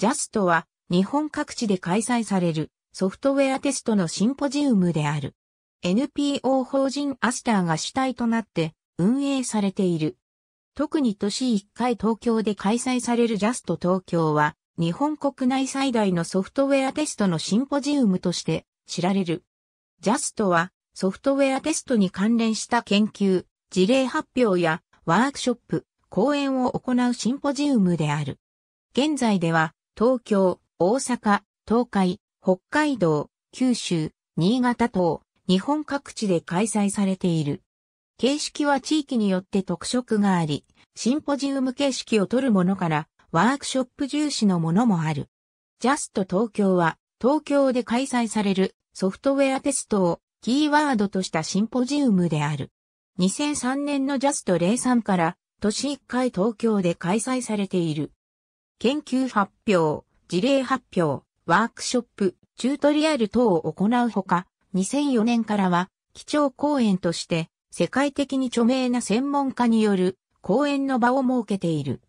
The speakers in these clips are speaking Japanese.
ジャストは日本各地で開催されるソフトウェアテストのシンポジウムである。NPO 法人アスターが主体となって運営されている。特に年1回東京で開催されるジャスト東京は日本国内最大のソフトウェアテストのシンポジウムとして知られる。ジャストはソフトウェアテストに関連した研究、事例発表やワークショップ、講演を行うシンポジウムである。現在では東京、大阪、東海、北海道、九州、新潟等、日本各地で開催されている。形式は地域によって特色があり、シンポジウム形式を取るものから、ワークショップ重視のものもある。ジャスト東京は、東京で開催されるソフトウェアテストをキーワードとしたシンポジウムである。2003年のジャスト03から、年1回東京で開催されている。研究発表、事例発表、ワークショップ、チュートリアル等を行うほか、2004年からは、基調講演として、世界的に著名な専門家による講演の場を設けている。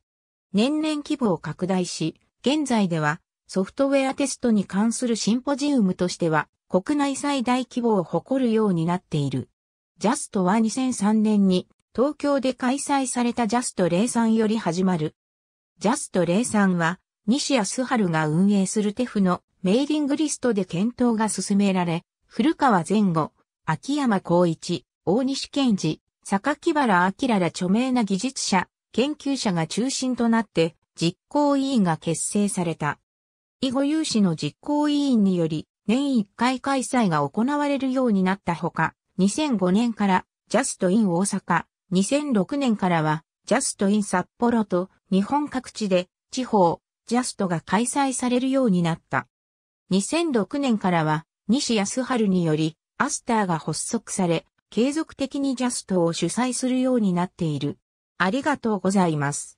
年々規模を拡大し、現在ではソフトウェアテストに関するシンポジウムとしては国内最大規模を誇るようになっている。JAST は2003年に東京で開催された JAST03 より始まるジャスト03は、西安春が運営するテフのメーリングリストで検討が進められ、古川前後、秋山光一、大西健治、榊原明ら著名な技術者、研究者が中心となって、実行委員が結成された。以後有志の実行委員により、年1回開催が行われるようになったほか、2005年から、ジャストイン大阪、2006年からは、ジャストイン札幌と日本各地で地方、ジャストが開催されるようになった。2006年からは西康春によりアスターが発足され、継続的にジャストを主催するようになっている。ありがとうございます。